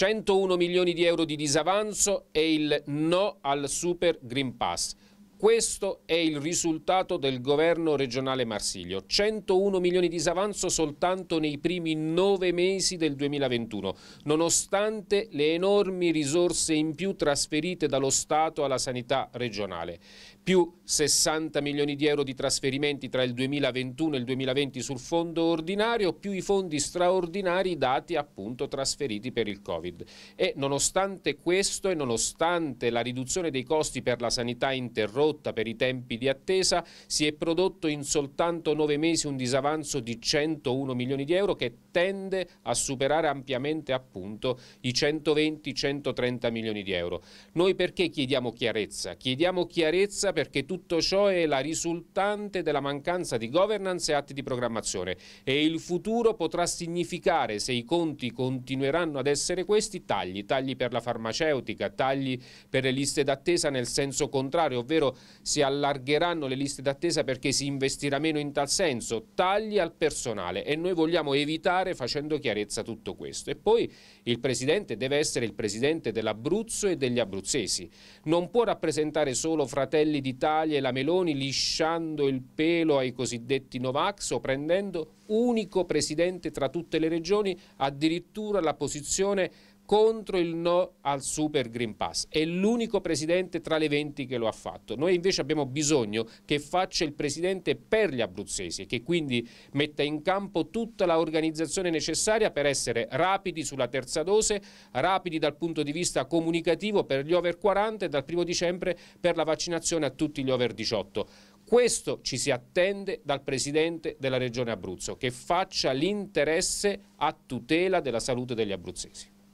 101 milioni di euro di disavanzo e il no al Super Green Pass. Questo è il risultato del governo regionale Marsiglio. 101 milioni di disavanzo soltanto nei primi nove mesi del 2021, nonostante le enormi risorse in più trasferite dallo Stato alla sanità regionale. Più 60 milioni di euro di trasferimenti tra il 2021 e il 2020 sul fondo ordinario, più i fondi straordinari dati appunto trasferiti per il Covid. E nonostante questo e nonostante la riduzione dei costi per la sanità interrotta, rotta per i tempi di attesa, si è prodotto in soltanto nove mesi un disavanzo di 101 milioni di euro che tende a superare ampiamente appunto i 120-130 milioni di euro. Noi perché chiediamo chiarezza? Chiediamo chiarezza perché tutto ciò è la risultante della mancanza di governance e atti di programmazione e il futuro potrà significare, se i conti continueranno ad essere questi, tagli, tagli per la farmaceutica, tagli per le liste d'attesa nel senso contrario, ovvero si allargheranno le liste d'attesa perché si investirà meno in tal senso, tagli al personale e noi vogliamo evitare facendo chiarezza tutto questo. E poi il Presidente deve essere il Presidente dell'Abruzzo e degli abruzzesi, non può rappresentare solo Fratelli d'Italia e la Meloni lisciando il pelo ai cosiddetti Novax o prendendo unico Presidente tra tutte le regioni addirittura la posizione contro il no al Super Green Pass. È l'unico presidente tra le 20 che lo ha fatto. Noi invece abbiamo bisogno che faccia il presidente per gli abruzzesi e che quindi metta in campo tutta l'organizzazione necessaria per essere rapidi sulla terza dose, rapidi dal punto di vista comunicativo per gli over 40 e dal primo dicembre per la vaccinazione a tutti gli over 18. Questo ci si attende dal Presidente della Regione Abruzzo, che faccia l'interesse a tutela della salute degli abruzzesi.